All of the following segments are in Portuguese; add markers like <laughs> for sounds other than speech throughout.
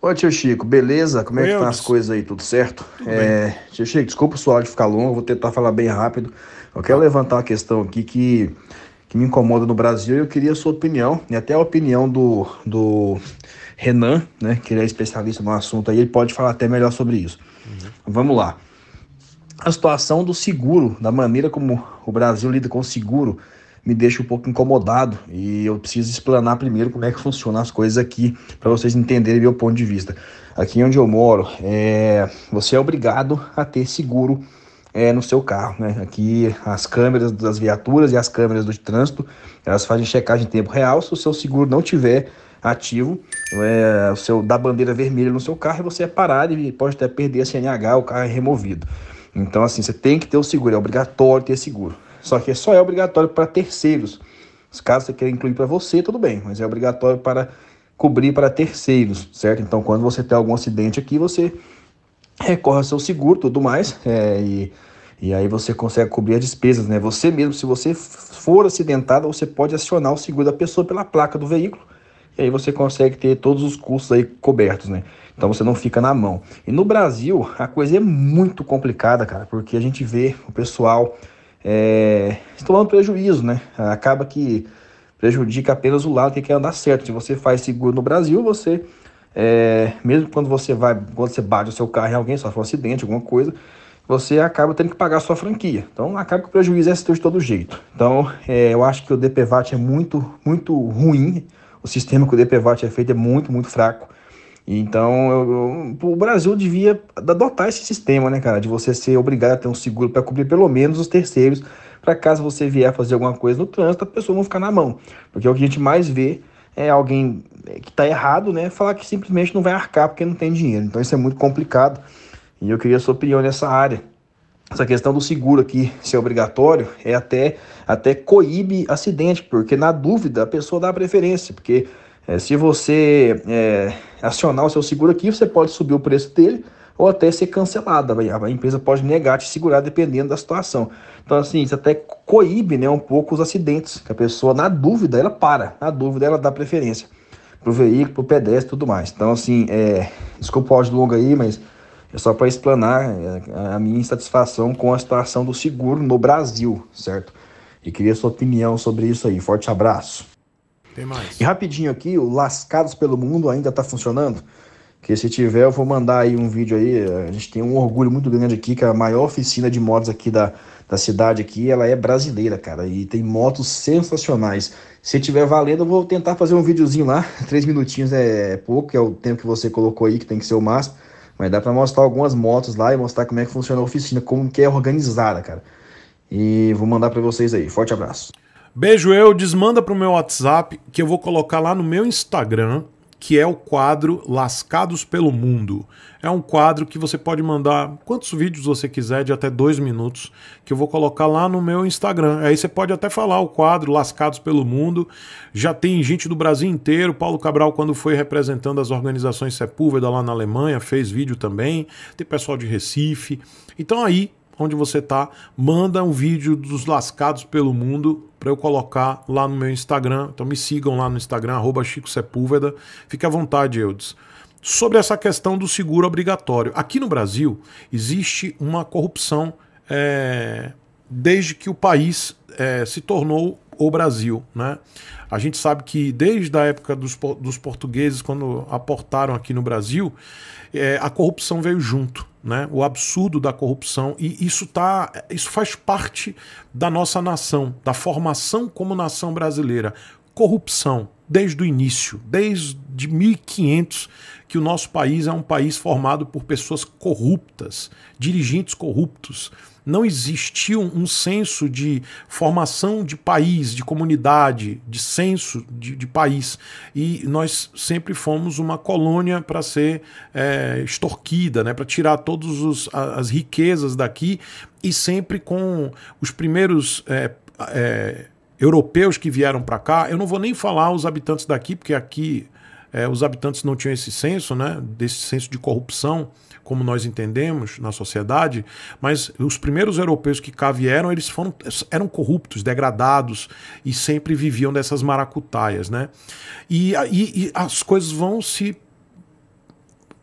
Oi tio Chico, beleza? Como é que tá as coisas aí? Tudo certo? Tudo é, tio Chico, desculpa o seu áudio ficar longo, vou tentar falar bem rápido. Eu quero levantar uma questão aqui que, que me incomoda no Brasil e eu queria a sua opinião, e até a opinião do, do Renan, né? Que ele é especialista no assunto aí, ele pode falar até melhor sobre isso. Uhum. Vamos lá. A situação do seguro, da maneira como o Brasil lida com o seguro, me deixa um pouco incomodado e eu preciso explanar primeiro como é que funcionam as coisas aqui para vocês entenderem meu ponto de vista. Aqui onde eu moro, é, você é obrigado a ter seguro é, no seu carro, né? Aqui as câmeras das viaturas e as câmeras do trânsito, elas fazem checagem em tempo real. Se o seu seguro não tiver ativo, é, o seu da bandeira vermelha no seu carro, você é parado e pode até perder a CNH, o carro é removido. Então, assim, você tem que ter o seguro, é obrigatório ter seguro. Só que só é obrigatório para terceiros. Caso você queira incluir para você, tudo bem, mas é obrigatório para cobrir para terceiros, certo? Então, quando você tem algum acidente aqui, você recorre ao seu seguro, tudo mais, é, e, e aí você consegue cobrir as despesas, né? Você mesmo, se você for acidentado, você pode acionar o seguro da pessoa pela placa do veículo, e aí você consegue ter todos os custos aí cobertos, né? Então você não fica na mão. E no Brasil, a coisa é muito complicada, cara, porque a gente vê o pessoal é, dando prejuízo, né? Acaba que prejudica apenas o lado que quer andar certo. Se você faz seguro no Brasil, você é, mesmo quando você vai, quando você bate o seu carro em alguém, sofre um acidente, alguma coisa, você acaba tendo que pagar a sua franquia. Então acaba que o prejuízo é seu de todo jeito. Então é, eu acho que o DPVAT é muito, muito ruim. O sistema que o DPVAT é feito é muito, muito fraco. Então, eu, eu, o Brasil devia adotar esse sistema, né, cara? De você ser obrigado a ter um seguro para cobrir pelo menos os terceiros, para caso você vier fazer alguma coisa no trânsito, a pessoa não ficar na mão. Porque o que a gente mais vê é alguém é, que está errado, né, falar que simplesmente não vai arcar porque não tem dinheiro. Então, isso é muito complicado. E eu queria a sua opinião nessa área. Essa questão do seguro aqui ser obrigatório é até, até coíbe acidente, porque na dúvida a pessoa dá a preferência, porque é, se você é, acionar o seu seguro aqui, você pode subir o preço dele ou até ser cancelada. A empresa pode negar te segurar dependendo da situação. Então, assim, isso até coíbe né, um pouco os acidentes, que a pessoa, na dúvida, ela para, na dúvida, ela dá preferência para o veículo, para o pedestre e tudo mais. Então, assim, é, desculpa o áudio longo aí, mas é só para explanar é, a minha insatisfação com a situação do seguro no Brasil, certo? E queria sua opinião sobre isso aí. Forte abraço. Tem mais. E rapidinho aqui, o Lascados pelo Mundo ainda está funcionando. Que se tiver, eu vou mandar aí um vídeo aí. A gente tem um orgulho muito grande aqui, que é a maior oficina de motos aqui da, da cidade aqui, ela é brasileira, cara. E tem motos sensacionais. Se tiver valendo, eu vou tentar fazer um videozinho lá. <laughs> Três minutinhos é pouco, é o tempo que você colocou aí, que tem que ser o máximo. Mas dá para mostrar algumas motos lá e mostrar como é que funciona a oficina, como que é organizada, cara. E vou mandar para vocês aí. Forte abraço. Beijo eu, desmanda pro meu WhatsApp que eu vou colocar lá no meu Instagram, que é o quadro Lascados pelo Mundo. É um quadro que você pode mandar quantos vídeos você quiser, de até dois minutos, que eu vou colocar lá no meu Instagram. Aí você pode até falar o quadro Lascados pelo Mundo. Já tem gente do Brasil inteiro. Paulo Cabral, quando foi representando as organizações Sepúlveda lá na Alemanha, fez vídeo também. Tem pessoal de Recife. Então aí onde você tá, manda um vídeo dos lascados pelo mundo para eu colocar lá no meu Instagram. Então me sigam lá no Instagram, arroba Chico Sepúlveda. Fique à vontade, Eudes. Sobre essa questão do seguro obrigatório. Aqui no Brasil existe uma corrupção é, desde que o país é, se tornou o Brasil. Né? A gente sabe que desde a época dos, dos portugueses, quando aportaram aqui no Brasil, é, a corrupção veio junto. Né? O absurdo da corrupção e isso tá, isso faz parte da nossa nação, da formação como nação brasileira. Corrupção, desde o início, desde 1500, que o nosso país é um país formado por pessoas corruptas, dirigentes corruptos. Não existiu um senso de formação de país, de comunidade, de senso de, de país. E nós sempre fomos uma colônia para ser é, extorquida, né? para tirar todas as riquezas daqui e sempre com os primeiros. É, é, europeus que vieram para cá, eu não vou nem falar os habitantes daqui, porque aqui é, os habitantes não tinham esse senso, né, desse senso de corrupção, como nós entendemos na sociedade, mas os primeiros europeus que cá vieram, eles foram, eram corruptos, degradados e sempre viviam dessas maracutaias. Né? E, e, e as coisas vão se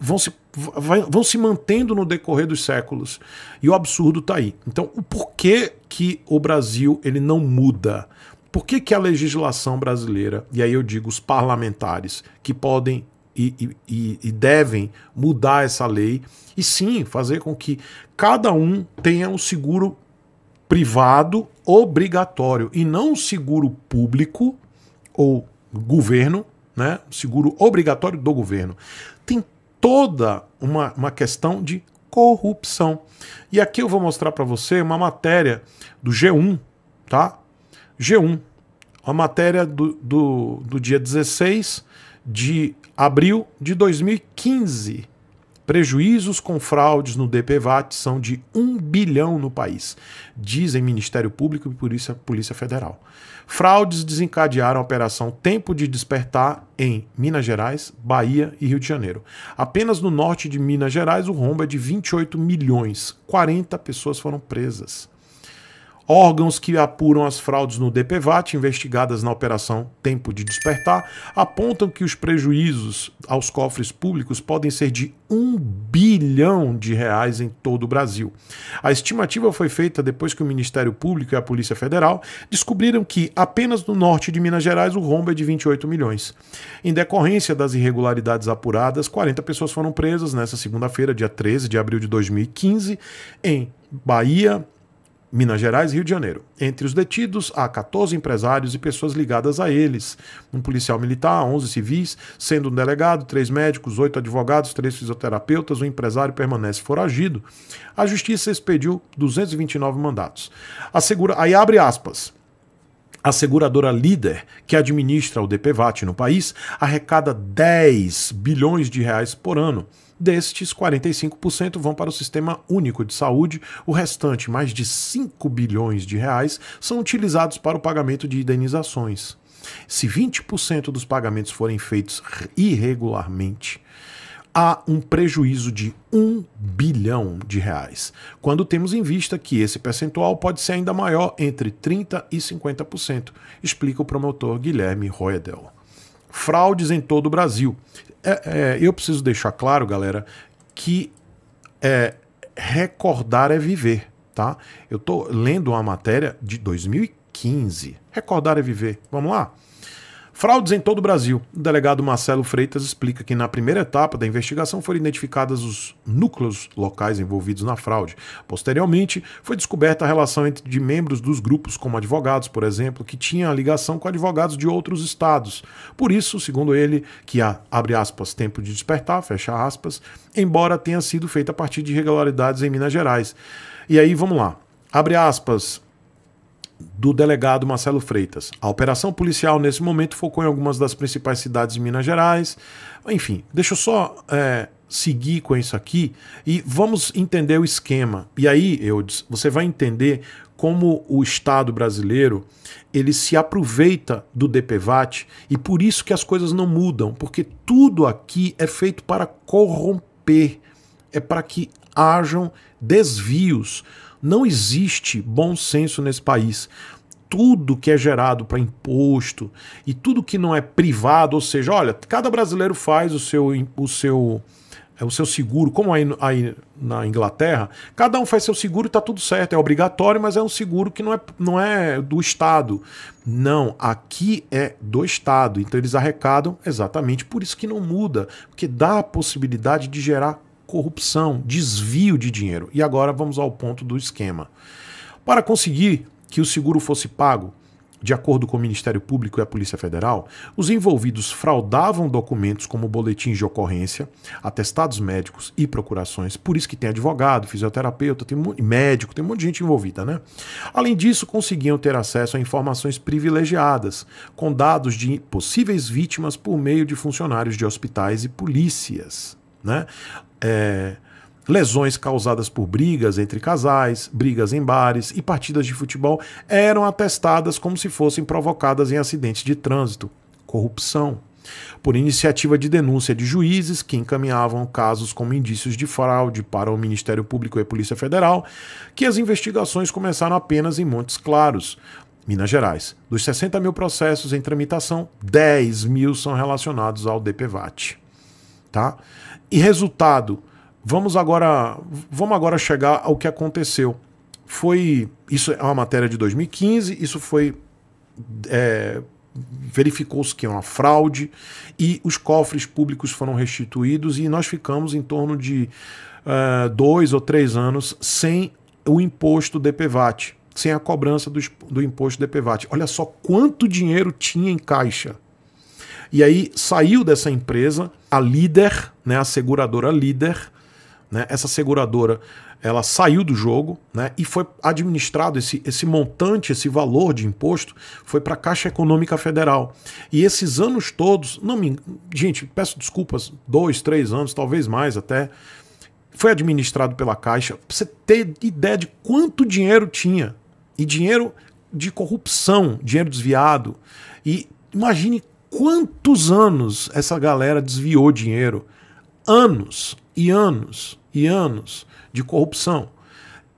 vão se, vai, vão se mantendo no decorrer dos séculos. E o absurdo está aí. Então, o porquê que o Brasil ele não muda? Por que, que a legislação brasileira, e aí eu digo os parlamentares, que podem e, e, e, devem mudar essa lei e sim fazer com que cada um tenha um seguro privado obrigatório e não um seguro público ou governo, né? Seguro obrigatório do governo. Tem toda uma, uma questão de corrupção. E aqui eu vou mostrar para você uma matéria do G1, tá? G1, a matéria do, do, do dia 16 de abril de 2015. Prejuízos com fraudes no DPVAT são de 1 bilhão no país, dizem Ministério Público e Polícia, Polícia Federal. Fraudes desencadearam a operação Tempo de Despertar em Minas Gerais, Bahia e Rio de Janeiro. Apenas no norte de Minas Gerais, o rombo é de 28 milhões. 40 pessoas foram presas. Órgãos que apuram as fraudes no DPVAT, investigadas na operação Tempo de Despertar, apontam que os prejuízos aos cofres públicos podem ser de 1 bilhão de reais em todo o Brasil. A estimativa foi feita depois que o Ministério Público e a Polícia Federal descobriram que apenas no norte de Minas Gerais o rombo é de 28 milhões. Em decorrência das irregularidades apuradas, 40 pessoas foram presas nessa segunda-feira, dia 13 de abril de 2015, em Bahia, Minas Gerais, Rio de Janeiro. Entre os detidos, há 14 empresários e pessoas ligadas a eles. Um policial militar, 11 civis, sendo um delegado, três médicos, oito advogados, três fisioterapeutas, o um empresário permanece foragido. A justiça expediu 229 mandatos. Assegura, aí abre aspas. A seguradora líder, que administra o DPVAT no país, arrecada 10 bilhões de reais por ano. Destes, 45% vão para o Sistema Único de Saúde, o restante, mais de 5 bilhões de reais, são utilizados para o pagamento de indenizações. Se 20% dos pagamentos forem feitos irregularmente, há um prejuízo de 1 bilhão de reais, quando temos em vista que esse percentual pode ser ainda maior, entre 30% e 50%, explica o promotor Guilherme Roedel fraudes em todo o Brasil. É, é, eu preciso deixar claro, galera, que é, recordar é viver, tá? Eu estou lendo uma matéria de 2015. Recordar é viver. Vamos lá? Fraudes em todo o Brasil. O delegado Marcelo Freitas explica que na primeira etapa da investigação foram identificados os núcleos locais envolvidos na fraude. Posteriormente, foi descoberta a relação entre de membros dos grupos, como advogados, por exemplo, que tinha ligação com advogados de outros estados. Por isso, segundo ele, que há, abre aspas, tempo de despertar, fecha aspas, embora tenha sido feita a partir de irregularidades em Minas Gerais. E aí, vamos lá. Abre aspas, do delegado Marcelo Freitas. A operação policial nesse momento focou em algumas das principais cidades de Minas Gerais. Enfim, deixa eu só é, seguir com isso aqui e vamos entender o esquema. E aí, Eudes, você vai entender como o Estado brasileiro ele se aproveita do DPVAT e por isso que as coisas não mudam, porque tudo aqui é feito para corromper, é para que hajam desvios não existe bom senso nesse país. Tudo que é gerado para imposto e tudo que não é privado, ou seja, olha, cada brasileiro faz o seu, o seu, é, o seu seguro, como aí, aí na Inglaterra, cada um faz seu seguro e está tudo certo, é obrigatório, mas é um seguro que não é, não é do Estado. Não, aqui é do Estado, então eles arrecadam exatamente por isso que não muda, porque dá a possibilidade de gerar corrupção, desvio de dinheiro. E agora vamos ao ponto do esquema. Para conseguir que o seguro fosse pago, de acordo com o Ministério Público e a Polícia Federal, os envolvidos fraudavam documentos como boletins de ocorrência, atestados médicos e procurações. Por isso que tem advogado, fisioterapeuta, tem médico, tem um monte de gente envolvida, né? Além disso, conseguiam ter acesso a informações privilegiadas, com dados de possíveis vítimas por meio de funcionários de hospitais e polícias. Né? É, lesões causadas por brigas entre casais, brigas em bares e partidas de futebol eram atestadas como se fossem provocadas em acidentes de trânsito. Corrupção. Por iniciativa de denúncia de juízes que encaminhavam casos como indícios de fraude para o Ministério Público e a Polícia Federal, que as investigações começaram apenas em Montes Claros, Minas Gerais. Dos 60 mil processos em tramitação, 10 mil são relacionados ao DPVAT. Tá? E resultado, vamos agora, vamos agora chegar ao que aconteceu. Foi isso é uma matéria de 2015, isso foi é, verificou-se que é uma fraude e os cofres públicos foram restituídos e nós ficamos em torno de uh, dois ou três anos sem o imposto DPVAT, sem a cobrança do, do imposto DPVAT. Olha só quanto dinheiro tinha em caixa. E aí saiu dessa empresa a líder, né, a seguradora líder, né, essa seguradora ela saiu do jogo né, e foi administrado esse, esse montante, esse valor de imposto, foi para a Caixa Econômica Federal. E esses anos todos, não me, gente, peço desculpas, dois, três anos, talvez mais até, foi administrado pela Caixa. você ter ideia de quanto dinheiro tinha. E dinheiro de corrupção, dinheiro desviado. E imagine quantos anos essa galera desviou dinheiro? Anos e anos e anos de corrupção.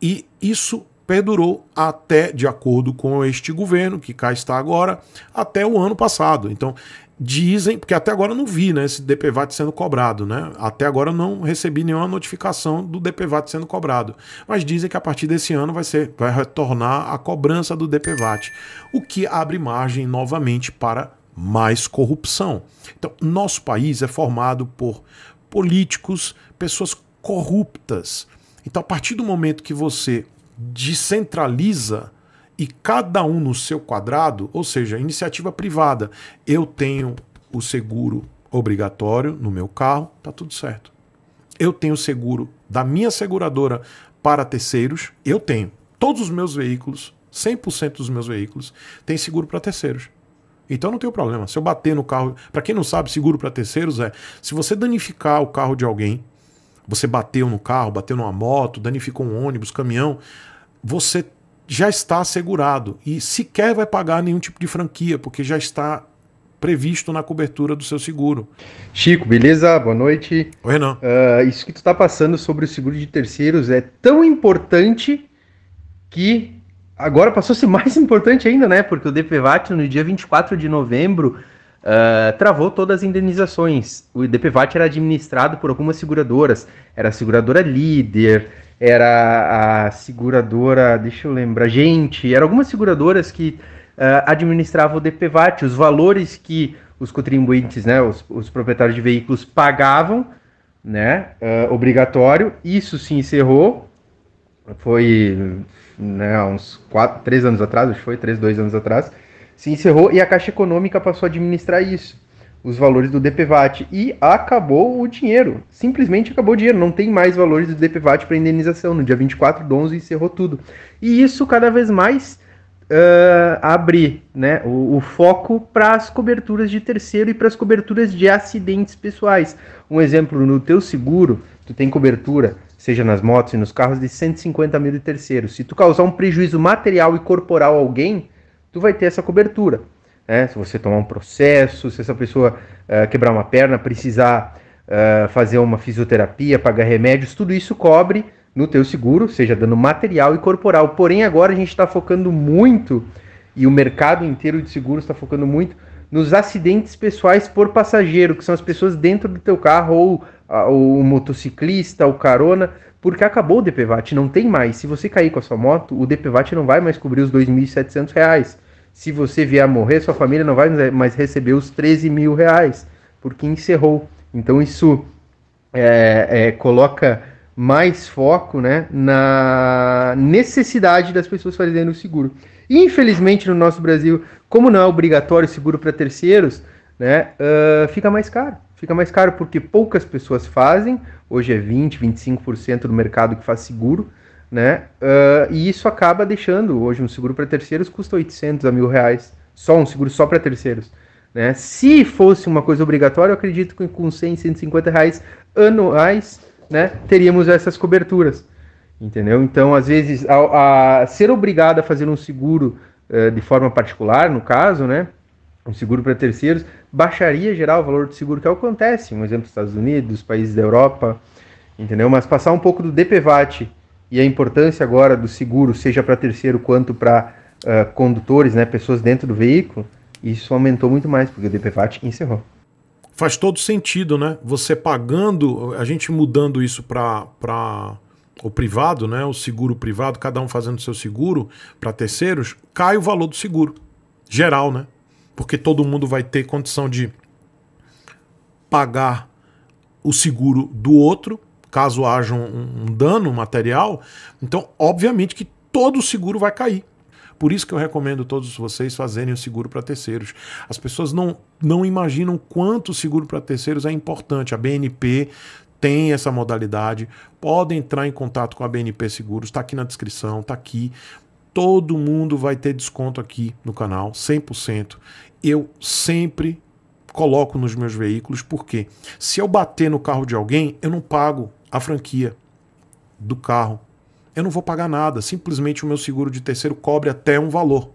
E isso perdurou até, de acordo com este governo que cá está agora, até o ano passado. Então, dizem, porque até agora eu não vi, né, esse DPVAT sendo cobrado, né? Até agora eu não recebi nenhuma notificação do DPVAT sendo cobrado. Mas dizem que a partir desse ano vai ser vai retornar a cobrança do DPVAT, o que abre margem novamente para mais corrupção. Então, nosso país é formado por políticos, pessoas corruptas. Então, a partir do momento que você descentraliza e cada um no seu quadrado, ou seja, iniciativa privada, eu tenho o seguro obrigatório no meu carro, tá tudo certo. Eu tenho seguro da minha seguradora para terceiros, eu tenho. Todos os meus veículos, 100% dos meus veículos, têm seguro para terceiros. Então não tem problema. Se eu bater no carro, para quem não sabe, seguro para terceiros é, se você danificar o carro de alguém, você bateu no carro, bateu numa moto, danificou um ônibus, caminhão, você já está assegurado e sequer vai pagar nenhum tipo de franquia, porque já está previsto na cobertura do seu seguro. Chico, beleza? Boa noite. Oi, Renan. Uh, isso que tu está passando sobre o seguro de terceiros é tão importante que agora passou a ser mais <laughs> importante ainda, né? Porque o DPVAT, no dia 24 de novembro, uh, travou todas as indenizações. O DPVAT era administrado por algumas seguradoras. Era a seguradora líder, era a seguradora. Deixa eu lembrar, gente. Eram algumas seguradoras que uh, administravam o DPVAT. Os valores que os contribuintes, né, os, os proprietários de veículos pagavam, né, uh, obrigatório. Isso se encerrou. Foi né, há uns quatro, três anos atrás, acho que foi, três, dois anos atrás, se encerrou e a Caixa Econômica passou a administrar isso, os valores do DPVAT. E acabou o dinheiro, simplesmente acabou o dinheiro, não tem mais valores do DPVAT para indenização. No dia 24 de 11 encerrou tudo. E isso cada vez mais uh, ah, abrir né, o, o foco para as coberturas de terceiro e para as coberturas de acidentes pessoais. Um exemplo, no teu seguro, tu tem cobertura seja nas motos e nos carros, de 150 mil de terceiros. Se tu causar um prejuízo material e corporal a alguém, tu vai ter essa cobertura. Né? Se você tomar um processo, se essa pessoa uh, quebrar uma perna, precisar uh, fazer uma fisioterapia, pagar remédios, tudo isso cobre no teu seguro, seja dano material e corporal. Porém, agora a gente está focando muito, e o mercado inteiro de seguros está focando muito, nos acidentes pessoais por passageiro, que são as pessoas dentro do teu carro ou o motociclista, o carona, porque acabou o DPVAT, não tem mais. Se você cair com a sua moto, o DPVAT não vai mais cobrir os R$ 2.700. Se você vier a morrer, sua família não vai mais receber os R$ mil reais, porque encerrou. Então isso é, é, coloca mais foco né, na necessidade das pessoas fazerem o seguro. Infelizmente, no nosso Brasil, como não é obrigatório o seguro para terceiros, né, uh, fica mais caro. Fica mais caro porque poucas pessoas fazem, hoje é 20, 25% do mercado que faz seguro, né? Uh, e isso acaba deixando, hoje um seguro para terceiros custa 800 a mil reais, só um seguro só para terceiros. Né? Se fosse uma coisa obrigatória, eu acredito que com 100, 150 reais anuais, né, teríamos essas coberturas. Entendeu? Então, às vezes, a, a ser obrigado a fazer um seguro uh, de forma particular, no caso, né, um seguro para terceiros, baixaria geral o valor do seguro, que é o que acontece, um exemplo, Estados Unidos, países da Europa, entendeu? Mas passar um pouco do DPVAT e a importância agora do seguro, seja para terceiro quanto para uh, condutores, né, pessoas dentro do veículo, isso aumentou muito mais, porque o DPVAT encerrou. Faz todo sentido, né? Você pagando, a gente mudando isso para o privado, né? O seguro privado, cada um fazendo seu seguro para terceiros, cai o valor do seguro geral, né? porque todo mundo vai ter condição de pagar o seguro do outro, caso haja um, um dano material. Então, obviamente que todo o seguro vai cair. Por isso que eu recomendo todos vocês fazerem o seguro para terceiros. As pessoas não, não imaginam quanto o seguro para terceiros é importante. A BNP tem essa modalidade. Podem entrar em contato com a BNP Seguros, está aqui na descrição, está aqui. Todo mundo vai ter desconto aqui no canal, 100%. Eu sempre coloco nos meus veículos, porque se eu bater no carro de alguém, eu não pago a franquia do carro. Eu não vou pagar nada, simplesmente o meu seguro de terceiro cobre até um valor.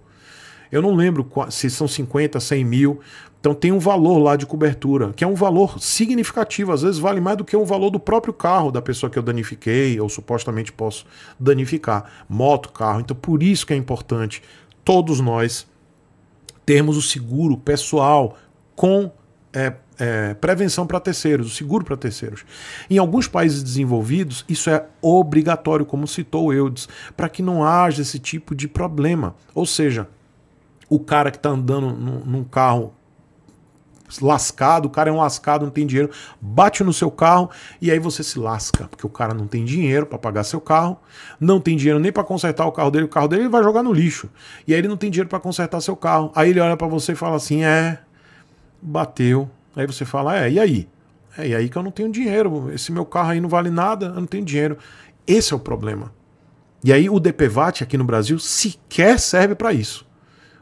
Eu não lembro se são 50, 100 mil, então tem um valor lá de cobertura, que é um valor significativo, às vezes vale mais do que o valor do próprio carro da pessoa que eu danifiquei ou supostamente posso danificar, moto, carro. Então por isso que é importante todos nós termos o seguro pessoal com é, é, prevenção para terceiros, o seguro para terceiros. Em alguns países desenvolvidos, isso é obrigatório, como citou o Eudes, para que não haja esse tipo de problema. Ou seja, o cara que está andando num carro lascado, o cara é um lascado, não tem dinheiro, bate no seu carro e aí você se lasca, porque o cara não tem dinheiro para pagar seu carro, não tem dinheiro nem para consertar o carro dele, o carro dele vai jogar no lixo. E aí ele não tem dinheiro para consertar seu carro. Aí ele olha para você e fala assim: "É, bateu". Aí você fala: "É, e aí?" É, e aí que eu não tenho dinheiro, esse meu carro aí não vale nada, eu não tenho dinheiro. Esse é o problema. E aí o DPVAT aqui no Brasil sequer serve para isso.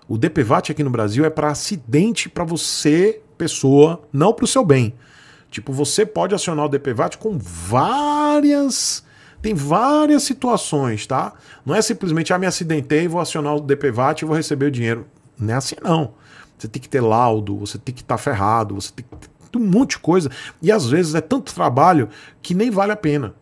O DPVAT aqui no Brasil é para acidente, para você pessoa, não para o seu bem. Tipo, você pode acionar o DPVAT com várias. Tem várias situações, tá? Não é simplesmente, ah, me acidentei, vou acionar o DPVAT e vou receber o dinheiro. Não é assim, não. Você tem que ter laudo, você tem que estar tá ferrado, você tem que ter um monte de coisa. E às vezes é tanto trabalho que nem vale a pena.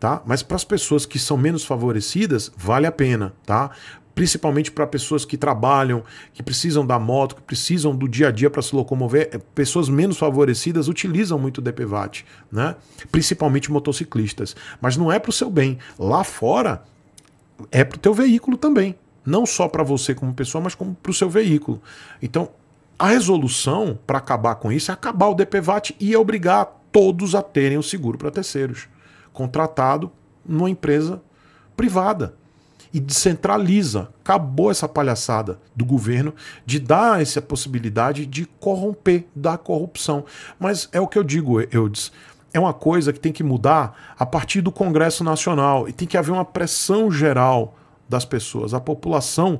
Tá? Mas para as pessoas que são menos favorecidas, vale a pena, tá? principalmente para pessoas que trabalham, que precisam da moto, que precisam do dia a dia para se locomover, eh, pessoas menos favorecidas utilizam muito o DPVAT, né? principalmente motociclistas. Mas não é para o seu bem. Lá fora, é para o teu veículo também. Não só para você como pessoa, mas como para o seu veículo. Então, a resolução para acabar com isso é acabar o DPVAT e é obrigar todos a terem o seguro para terceiros, contratado numa empresa privada e descentraliza. Acabou essa palhaçada do governo de dar essa possibilidade de corromper, da corrupção. Mas é o que eu digo, Eudes é uma coisa que tem que mudar a partir do Congresso Nacional e tem que haver uma pressão geral das pessoas. A população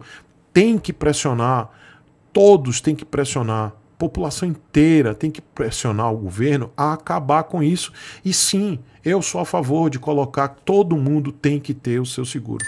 tem que pressionar, todos têm que pressionar, a população inteira tem que pressionar o governo a acabar com isso. E sim, eu sou a favor de colocar todo mundo tem que ter o seu seguro.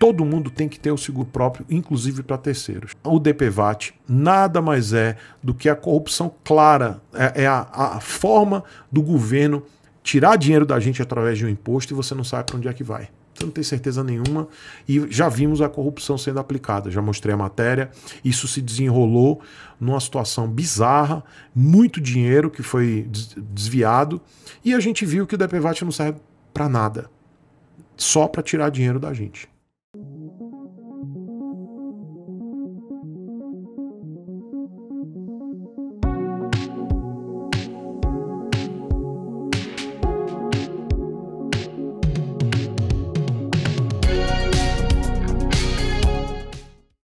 Todo mundo tem que ter o seguro próprio, inclusive para terceiros. O DPVAT nada mais é do que a corrupção clara, é, é a, a forma do governo tirar dinheiro da gente através de um imposto e você não sabe para onde é que vai. Você não tem certeza nenhuma e já vimos a corrupção sendo aplicada. Já mostrei a matéria. Isso se desenrolou numa situação bizarra, muito dinheiro que foi desviado e a gente viu que o DPVAT não serve para nada, só para tirar dinheiro da gente.